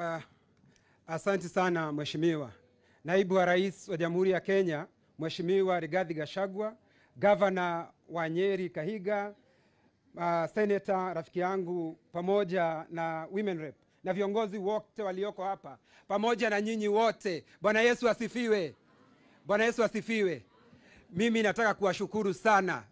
Uh, asante sana Mheshimiwa Naibu wa Rais wa Jamhuri ya Kenya, Mheshimiwa Rigathi Gachagua, Gavana wa Nyeri Kahiga, uh, ah, Seneta rafiki yangu pamoja na women rep na viongozi wote walioko hapa pamoja na nyinyi wote. Bwana Yesu asifiwe. Bwana Yesu asifiwe. Mimi nataka kuwashukuru sana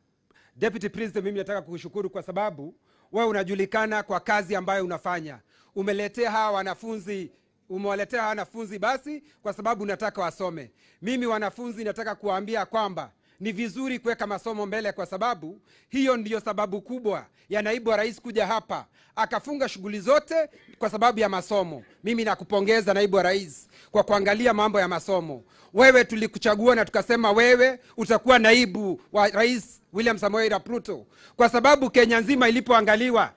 Deputy President, mimi nataka kukushukuru kwa sababu wewe unajulikana kwa kazi ambayo unafanya umeletea hawa wanafunzi umewaletea wanafunzi basi kwa sababu nataka wasome. Mimi wanafunzi, nataka kuwaambia kwamba ni vizuri kuweka masomo mbele, kwa sababu hiyo ndiyo sababu kubwa ya naibu wa rais kuja hapa akafunga shughuli zote kwa sababu ya masomo. Mimi nakupongeza naibu wa rais kwa kuangalia mambo ya masomo. Wewe tulikuchagua na tukasema wewe utakuwa naibu wa rais William Samoei Ruto, kwa sababu Kenya nzima ilipoangaliwa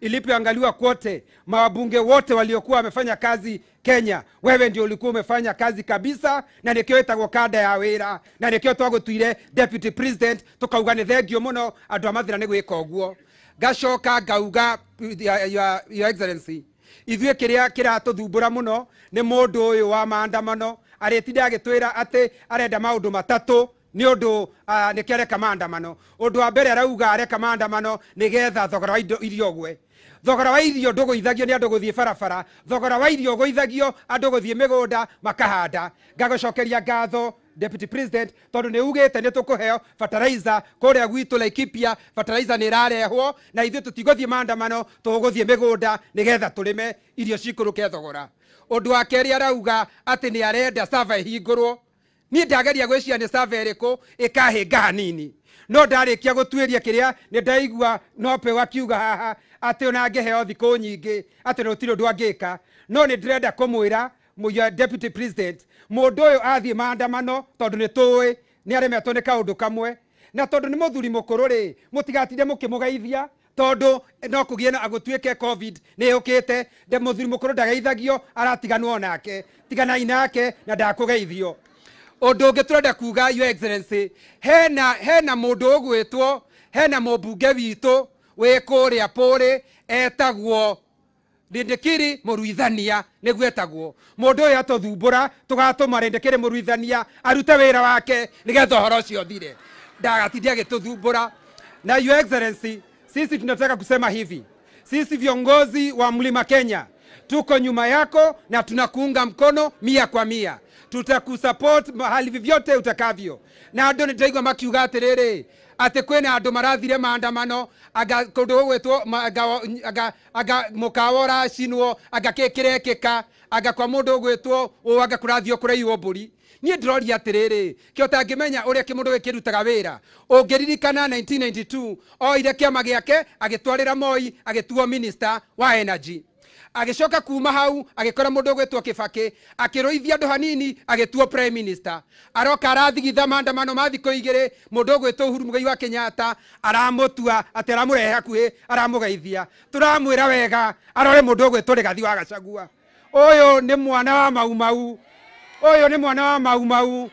ilipoangaliwa kwote, mawabunge wote waliokuwa wamefanya kazi Kenya, wewe ndio ulikuwa umefanya kazi kabisa, na nikio itagwo kada ya wira na nikio twagutwire deputy president tukauga ni thengio muno andu amathira ni gwika uguo ngacoka ngauga your excellency ithuä kä rä a muno ni mundu uyu wa maandamano arä agitwira agä arenda maundu matatu ni nä uh, nä kä areka maandamano å ndå wa mbere arauga areka maandamano nä getha thogora wa irio gwe thogora wa irio nä andå gå thiä barabara thogora wa irio ũgũithagio andũ gũthiĩ mĩgũnda makahanda ngagũcokeria ngatho deputy president tondũ nä ugä nä tå kå heo kå rä a gwitå laikipia bataraiza nä ärarehwo na ithuä tå tigå thiä mandamano tå gå thiä mä gå nda nä getha tå rä me irio cikå rå ke thogora å ndå wa kerä arauga atä nä arenda sava rwo ni ndageria gwä cia nä cava ä rä kå nini no ndarä kia gå tuä ria kä rä a nope akiuga haha atä ona ngäheo thikå nyingä atä no tirä å ndå angä ka no nä ndärenda kå mwä ra deputy president må ndå å yå athiä maandamano tondå nä tå ä nä aremetwo nä kaå kamwe na tondå nä må thuri må kå rå rä må tigatinde no kå gä na agå covid nä yå kä te må thuri må kå rå ndageithagio aratiganwo nake tiganainake na ndakå geithio undu ungi turenda kuga your excellency hena hena mundu ugwitwo hena mubunge witu wi kuria puri etagwo rindikiri muruithania niguo etagwo mundu uyu atuthumbura tugatuma rindikiri muruithania arute wira wake nigetha uhoro ucio thire ndagatindi agituthumbura na your excellency sisi tunataka kusema hivi sisi viongozi wa mlima kenya tuko nyuma yako na tunakuunga mkono mia kwa mia tutakusupport mahali vyovyote utakavyo na andu ndiraigu makiuga atiriri atä kwä na andå marathire maandamano aga kå ndå gwätwo aga, aga, aga må kawa å racinwo aga kä kä rekä ka aga kwa må ndå gwä two å aga kå rathio kå raiwo mbå ri niä ndä roria atä rä rä kä ota ngä menya å rä a kä må ndå gä kä rutaga wä ra å ngä ririkana 1992 oire kä ama gä ake agä twarä ra moi agä tuo wa energy agicoka kuma hau agikora mundu gwetwa kibaki akiroithia andu hanini agituo prime minister aroka arathigitha maandamano ma thikå igä mundu gwetwa uhuru mugai wa kenyatta aramutua atä aramurehe hakuhä aramugeithia turamwira wega arore mundu gwetwa rigathi wa gacagua uyu ni mwana wa maumau uyu ni mwana wa maumau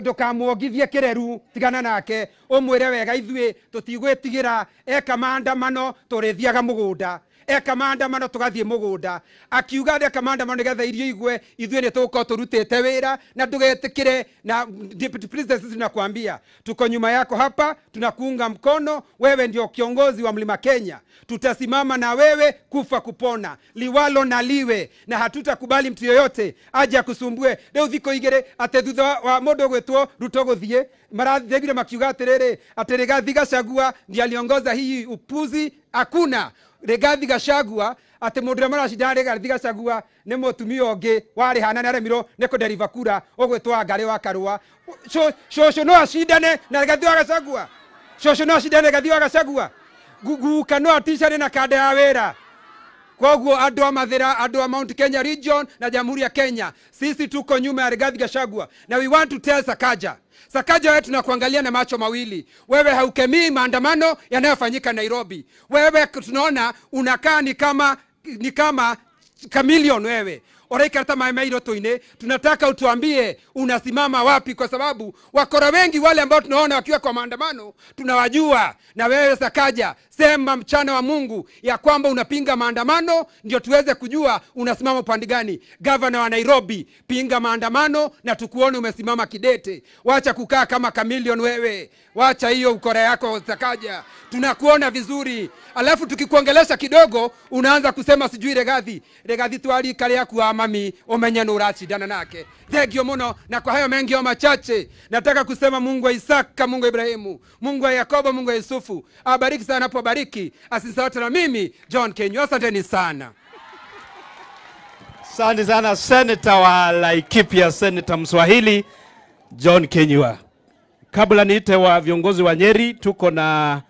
ndukamwongithie kireru tigana nake umwire wega ithuĩ tũtigwĩtigĩra eka maandamano tũrĩthiaga mugunda eka maandamano tugathie mugunda akiuga eka maandamano nigetha irio igwe ithuĩ ni tuko turutete wira na ndũgetĩkĩre na deputy president sisi tunakuambia tuko nyuma yako hapa tunakuunga mkono wewe ndio kiongozi wa mlima kenya tutasimama na wewe kufa kupona liwalo na liwe na hatutakubali mtu yoyote aje akusumbue leo thikũ igere atĩ thutha wa mũndũ ũgwĩtwo ruto gũthiĩ marathegire makiuga atĩrĩrĩ atĩ rĩgathi gacagua ndialiongoza hii upuzi hakuna rigathi gacagua atä må ndå rä a maracindana rigathi gacagua nä må tumia å ngä warä hana nä aremirwo nä kå deriva kura å gwä twa ngarä wa karå cåcå no acindane na rigathi wa gacagua cåcå no acindane rigathi wa gacagua guka no aticane na kanda ya wä ra koguo andå a mathira andå a mount kenya region na jamhuri ya kenya sisi tuko nyuma ya rigathi gacagua na we want to tell sakaja Sakaja, wewe tunakuangalia na macho mawili. Wewe haukemii maandamano yanayofanyika Nairobi. Wewe tunaona unakaa ni kama ni kama kamilion wewe Waraika maema hilo tunataka utuambie unasimama wapi, kwa sababu wakora wengi wale ambao tunaona wakiwa kwa maandamano tunawajua. Na wewe Sakaja, sema mchana wa Mungu ya kwamba unapinga maandamano, ndio tuweze kujua unasimama upande gani. Gavana wa Nairobi, pinga maandamano na tukuone umesimama kidete. Wacha kukaa kama kamilion wewe, wacha hiyo ukora yako Sakaja, tunakuona vizuri. Alafu tukikuongelesha kidogo unaanza kusema sijui Regadhi, Regadhi twali kale yakuama mami umenye nuracindana nake thengio muno na kwa hayo mengi o machache nataka kusema mungu wa isaka mungu wa ibrahimu mungu wa yakobo mungu wa yusufu abariki sana po apobariki asisawate na mimi john kenyu asanteni sana asante sana seneta wa laikipia seneta mswahili john kenyua kabla niite wa viongozi wa nyeri tuko na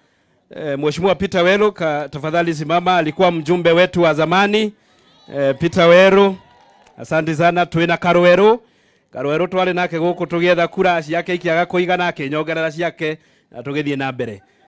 e, mheshimiwa peter welu tafadhali simama alikuwa mjumbe wetu wa zamani e, peter weru Asante sana twina Karweru. Karweru twari nake guku tugietha kura ciake ikiaga kuigana akinyongerera ciake na tugithie na mbere